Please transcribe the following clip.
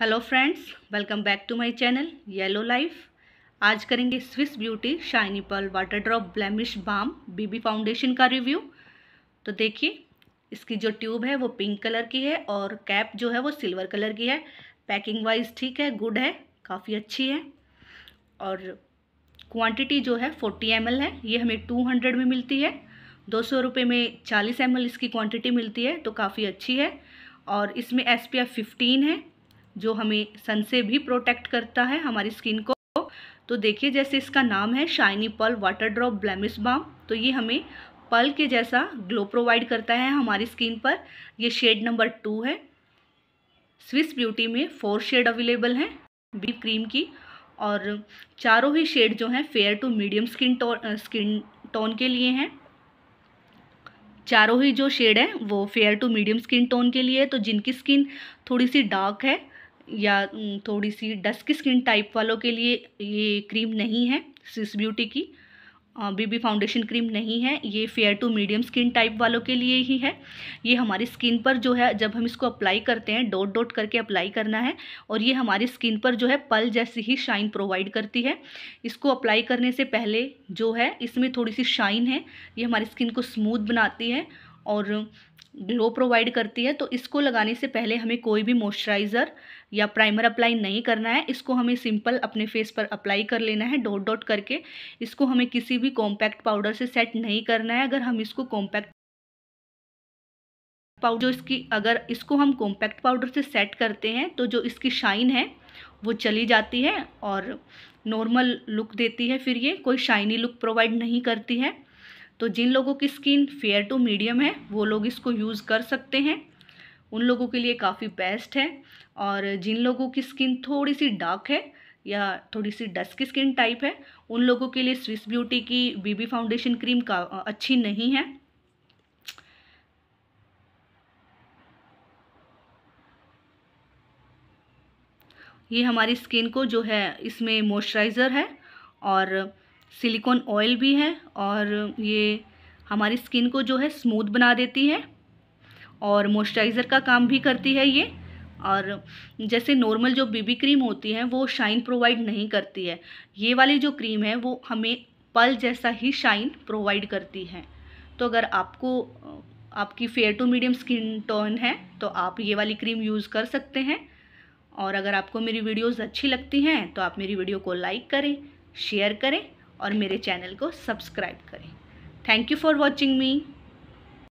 hello friends welcome back to my channel yellow life आज करेंगे Swiss Beauty shiny pearl water drop blemish balm BB foundation का review तो देखिए इसकी जो ट्यूब है वो पिंक कलर की है और कैप जो है वो सिल्वर कलर की है पैकिंग वाइज ठीक है गुड है काफ़ी अच्छी है और क्वांटिटी जो है फोर्टी एम है ये हमें टू हंड्रेड में मिलती है दो सौ रुपये में चालीस एम इसकी क्वान्टिटी मिलती है तो काफ़ी अच्छी है और इसमें एस पी फिफ्टीन है जो हमें सन से भी प्रोटेक्ट करता है हमारी स्किन को तो देखिए जैसे इसका नाम है शाइनी पल वाटर ड्रॉप ब्लैमिस बाम तो ये हमें पल के जैसा ग्लो प्रोवाइड करता है हमारी स्किन पर ये शेड नंबर टू है स्विस ब्यूटी में फोर शेड अवेलेबल हैं बी क्रीम की और चारों ही शेड जो हैं fair to medium skin tone skin tone के लिए हैं चारों ही जो शेड है वो fair to medium skin tone के लिए है तो जिनकी स्किन थोड़ी सी डार्क है या थोड़ी सी डस्क स्किन टाइप वालों के लिए ये क्रीम नहीं है सिस ब्यूटी की बीबी फाउंडेशन क्रीम नहीं है ये fair to medium skin type वालों के लिए ही है ये हमारी स्किन पर जो है जब हम इसको अप्लाई करते हैं डॉट डॉट करके अप्लाई करना है और ये हमारी स्किन पर जो है पल जैसी ही शाइन प्रोवाइड करती है इसको अप्लाई करने से पहले जो है इसमें थोड़ी सी शाइन है ये हमारी स्किन को स्मूथ बनाती है और ग्लो प्रोवाइड करती है तो इसको लगाने से पहले हमें कोई भी मॉइस्चराइज़र या प्राइमर अप्लाई नहीं करना है इसको हमें सिंपल अपने फेस पर अप्लाई कर लेना है डॉट डॉट करके इसको हमें किसी भी कॉम्पैक्ट पाउडर से सेट नहीं करना है अगर हम इसको कॉम्पैक्ट पाउडर इसकी अगर इसको हम कॉम्पैक्ट पाउडर से सेट करते हैं तो जो इसकी शाइन है वो चली जाती है और नॉर्मल लुक देती है फिर ये कोई शाइनी लुक प्रोवाइड नहीं करती है तो जिन लोगों की स्किन फेयर टू मीडियम है वो लोग इसको यूज़ कर सकते हैं उन लोगों के लिए काफ़ी बेस्ट है और जिन लोगों की स्किन थोड़ी सी डार्क है या थोड़ी सी डस्की स्किन टाइप है उन लोगों के लिए स्विस ब्यूटी की बीबी फाउंडेशन क्रीम का अच्छी नहीं है ये हमारी स्किन को जो है इसमें मॉइस्चराइज़र है और सिलिकॉन ऑयल भी है और ये हमारी स्किन को जो है स्मूथ बना देती है और मॉइस्चराइज़र का काम भी करती है ये और जैसे नॉर्मल जो बीबी क्रीम होती है वो शाइन प्रोवाइड नहीं करती है ये वाली जो क्रीम है वो हमें पल जैसा ही शाइन प्रोवाइड करती है तो अगर आपको आपकी fair to medium skin tone है तो आप ये वाली क्रीम यूज़ कर सकते हैं और अगर आपको मेरी वीडियोस अच्छी लगती हैं तो आप मेरी वीडियो को लाइक करें शेयर करें और मेरे चैनल को सब्सक्राइब करें thank you for watching me